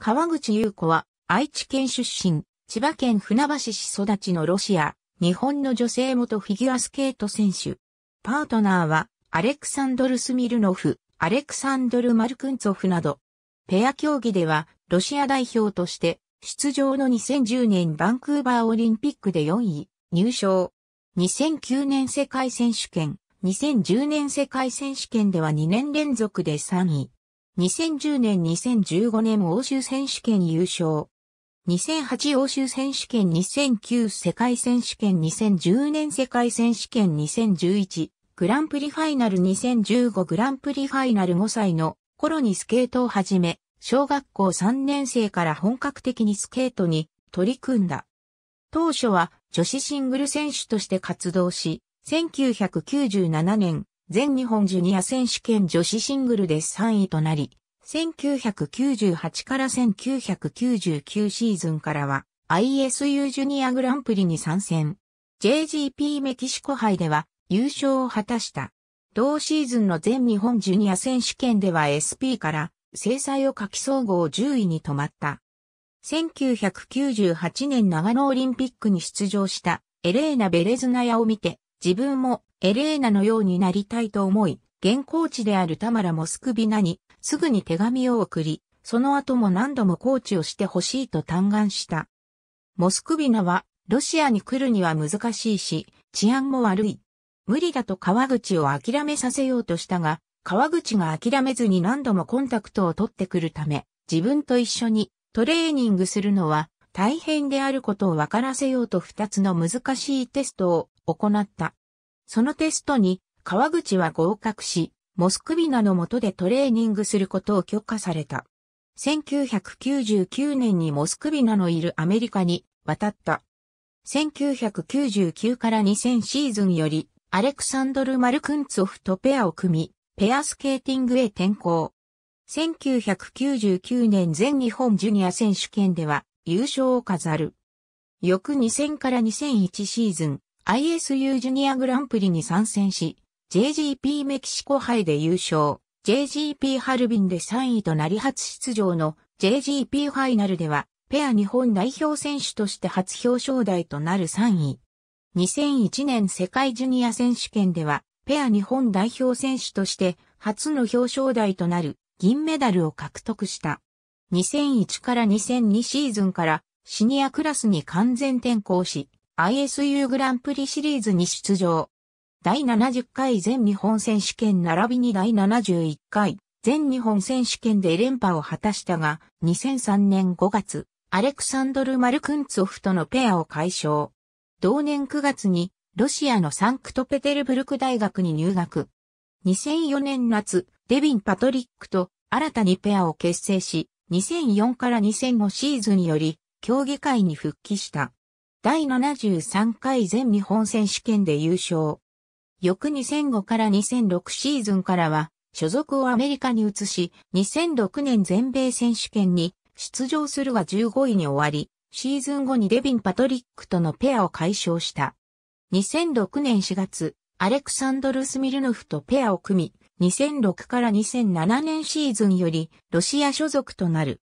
川口優子は愛知県出身、千葉県船橋市育ちのロシア、日本の女性元フィギュアスケート選手。パートナーはアレクサンドル・スミルノフ、アレクサンドル・マルクンツォフなど。ペア競技ではロシア代表として出場の2010年バンクーバーオリンピックで4位入賞。2009年世界選手権、2010年世界選手権では2年連続で3位。2010年2015年欧州選手権優勝。2008欧州選手権2009世界選手権2010年世界選手権2011グランプリファイナル2015グランプリファイナル5歳の頃にスケートを始め、小学校3年生から本格的にスケートに取り組んだ。当初は女子シングル選手として活動し、1997年全日本ジュニア選手権女子シングルで3位となり、1998から1999シーズンからは ISU ジュニアグランプリに参戦。JGP メキシコ杯では優勝を果たした。同シーズンの全日本ジュニア選手権では SP から制裁を書き総合10位に止まった。1998年長野オリンピックに出場したエレーナ・ベレズナヤを見て自分もエレーナのようになりたいと思い、現コーチであるタマラ・モスクビナにすぐに手紙を送り、その後も何度もコーチをしてほしいと嘆願した。モスクビナは、ロシアに来るには難しいし、治安も悪い。無理だと川口を諦めさせようとしたが、川口が諦めずに何度もコンタクトを取ってくるため、自分と一緒にトレーニングするのは大変であることを分からせようと二つの難しいテストを行った。そのテストに川口は合格し、モスクビナの下でトレーニングすることを許可された。1999年にモスクビナのいるアメリカに渡った。1999から2000シーズンより、アレクサンドル・マルクンツォフとペアを組み、ペアスケーティングへ転向。1999年全日本ジュニア選手権では優勝を飾る。翌2000から2001シーズン、ISU ジュニアグランプリに参戦し、JGP メキシコ杯で優勝、JGP ハルビンで3位となり初出場の JGP ファイナルでは、ペア日本代表選手として初表彰台となる3位。2001年世界ジュニア選手権では、ペア日本代表選手として初の表彰台となる銀メダルを獲得した。2001から2002シーズンからシニアクラスに完全転向し、ISU グランプリシリーズに出場。第70回全日本選手権並びに第71回全日本選手権で連覇を果たしたが、2003年5月、アレクサンドル・マルクンツォフとのペアを解消。同年9月に、ロシアのサンクトペテルブルク大学に入学。2004年夏、デビン・パトリックと新たにペアを結成し、2004から2005シーズンより競技会に復帰した。第73回全日本選手権で優勝。翌2005から2006シーズンからは、所属をアメリカに移し、2006年全米選手権に出場するが15位に終わり、シーズン後にデビン・パトリックとのペアを解消した。2006年4月、アレクサンドル・スミルノフとペアを組み、2006から2007年シーズンよりロシア所属となる。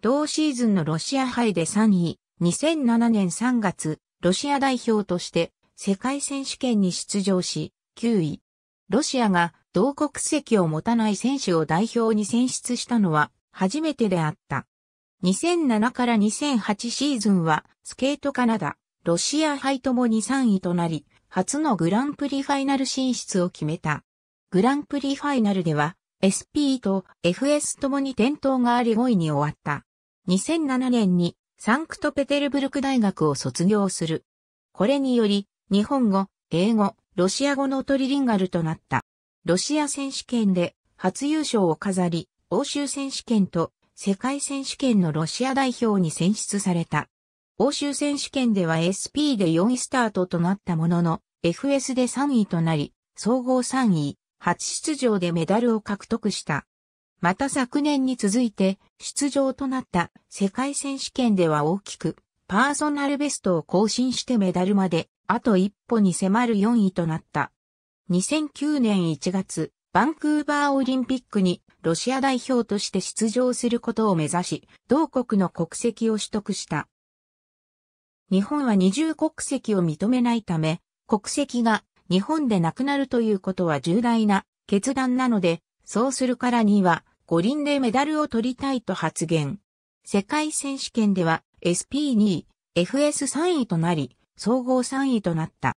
同シーズンのロシア杯で3位、2007年3月、ロシア代表として世界選手権に出場し、9位。ロシアが同国籍を持たない選手を代表に選出したのは初めてであった。2007から2008シーズンはスケートカナダ、ロシア杯ともに3位となり、初のグランプリファイナル進出を決めた。グランプリファイナルでは SP と FS ともに転倒があり5位に終わった。2007年にサンクトペテルブルク大学を卒業する。これにより、日本語、英語、ロシア語のトリリンガルとなった。ロシア選手権で初優勝を飾り、欧州選手権と世界選手権のロシア代表に選出された。欧州選手権では SP で4位スタートとなったものの、FS で3位となり、総合3位、初出場でメダルを獲得した。また昨年に続いて出場となった世界選手権では大きくパーソナルベストを更新してメダルまであと一歩に迫る4位となった。2009年1月、バンクーバーオリンピックにロシア代表として出場することを目指し、同国の国籍を取得した。日本は二重国籍を認めないため、国籍が日本でなくなるということは重大な決断なので、そうするからには五輪でメダルを取りたいと発言。世界選手権では SP2 位、FS3 位となり、総合3位となった。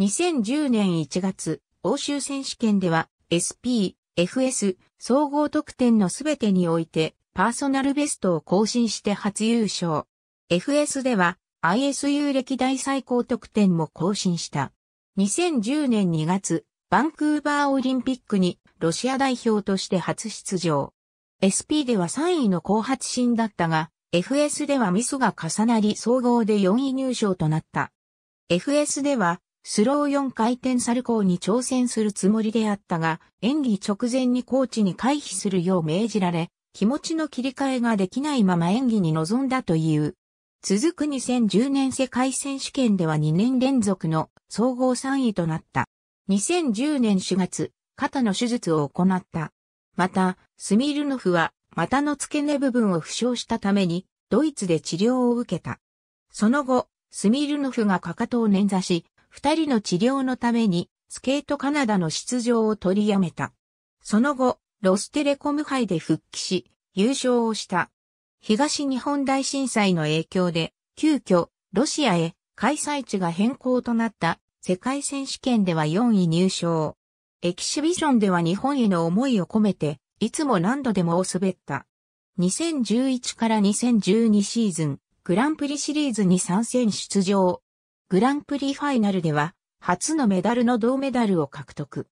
2010年1月、欧州選手権では SP、FS、総合得点のすべてにおいて、パーソナルベストを更新して初優勝。FS では、ISU 歴代最高得点も更新した。2010年2月、バンクーバーオリンピックにロシア代表として初出場。SP では3位の後発進だったが、FS ではミスが重なり総合で4位入賞となった。FS では、スロー4回転サルコーに挑戦するつもりであったが、演技直前にコーチに回避するよう命じられ、気持ちの切り替えができないまま演技に臨んだという。続く2010年世界選手権では2年連続の総合3位となった。2010年4月、肩の手術を行った。また、スミルノフは股の付け根部分を負傷したために、ドイツで治療を受けた。その後、スミルノフがかかとを捻挫し、二人の治療のために、スケートカナダの出場を取りやめた。その後、ロステレコム杯で復帰し、優勝をした。東日本大震災の影響で、急遽、ロシアへ開催地が変更となった世界選手権では4位入賞。エキシビションでは日本への思いを込めて、いつも何度でも滑った。2011から2012シーズン、グランプリシリーズに参戦出場。グランプリファイナルでは、初のメダルの銅メダルを獲得。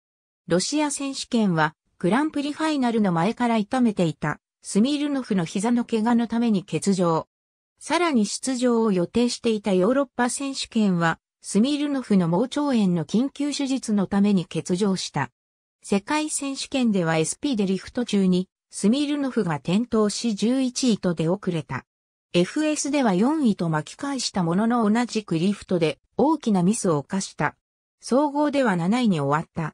ロシア選手権は、グランプリファイナルの前から痛めていた、スミルノフの膝の怪我のために欠場。さらに出場を予定していたヨーロッパ選手権は、スミルノフの盲腸炎の緊急手術のために欠場した。世界選手権では SP でリフト中にスミルノフが転倒し11位と出遅れた。FS では4位と巻き返したものの同じくリフトで大きなミスを犯した。総合では7位に終わった。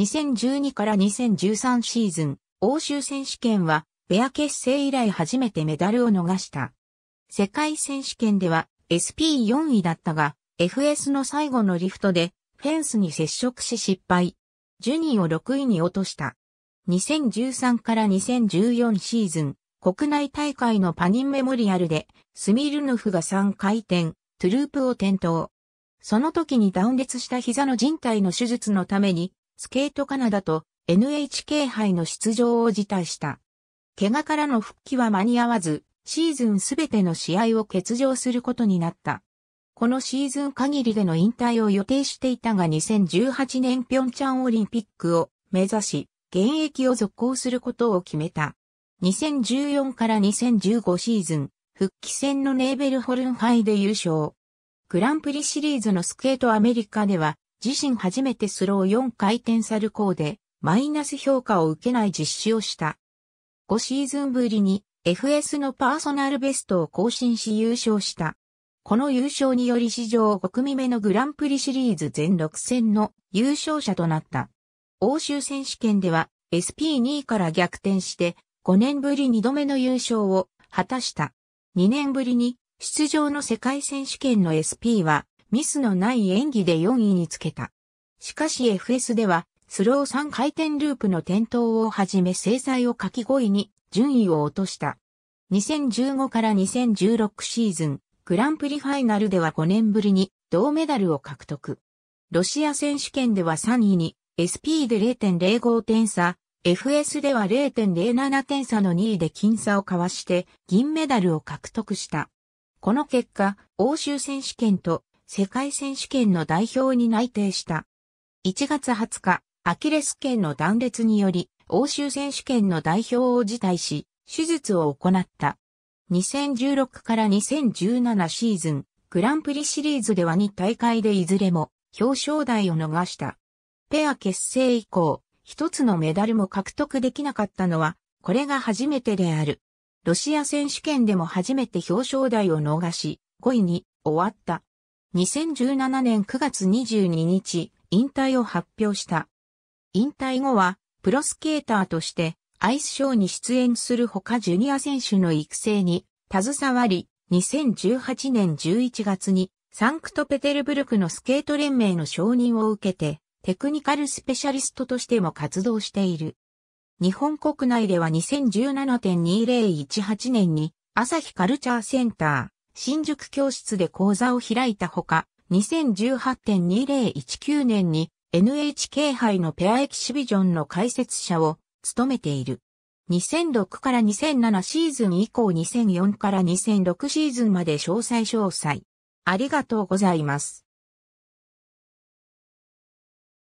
2012から2013シーズン、欧州選手権はベア結成以来初めてメダルを逃した。世界選手権では SP4 位だったが、FS の最後のリフトでフェンスに接触し失敗。ジュニーを6位に落とした。2013から2014シーズン、国内大会のパニンメモリアルで、スミルヌフが3回転、トゥループを転倒。その時に断裂した膝の人体の手術のために、スケートカナダと NHK 杯の出場を辞退した。怪我からの復帰は間に合わず、シーズンすべての試合を欠場することになった。このシーズン限りでの引退を予定していたが2018年ピョンチャンオリンピックを目指し、現役を続行することを決めた。2014から2015シーズン、復帰戦のネーベルホルンイで優勝。グランプリシリーズのスケートアメリカでは、自身初めてスロー4回転サルコーで、マイナス評価を受けない実施をした。5シーズンぶりに、FS のパーソナルベストを更新し優勝した。この優勝により史上5組目のグランプリシリーズ全6戦の優勝者となった。欧州選手権では SP2 から逆転して5年ぶり2度目の優勝を果たした。2年ぶりに出場の世界選手権の SP はミスのない演技で4位につけた。しかし FS ではスロー3回転ループの転倒をはじめ制裁を書き5位に順位を落とした。2015から2016シーズン、グランプリファイナルでは5年ぶりに銅メダルを獲得。ロシア選手権では3位に SP で0.05点差、FS では0.07点差の2位で僅差をかわして銀メダルを獲得した。この結果、欧州選手権と世界選手権の代表に内定した。1月20日、アキレス腱の断裂により、欧州選手権の代表を辞退し、手術を行った。2016から2017シーズン、グランプリシリーズでは2大会でいずれも表彰台を逃した。ペア結成以降、一つのメダルも獲得できなかったのは、これが初めてである。ロシア選手権でも初めて表彰台を逃し、5位に終わった。2017年9月22日、引退を発表した。引退後は、プロスケーターとして、アイスショーに出演するほかジュニア選手の育成に携わり、2018年11月にサンクトペテルブルクのスケート連盟の承認を受けてテクニカルスペシャリストとしても活動している。日本国内では2017.2018年に朝日カルチャーセンター新宿教室で講座を開いたほか、2018.2019年に NHK 杯のペアエキシビジョンの解説者を務めている。2006から2007シーズン以降2004から2006シーズンまで詳細詳細。ありがとうございます。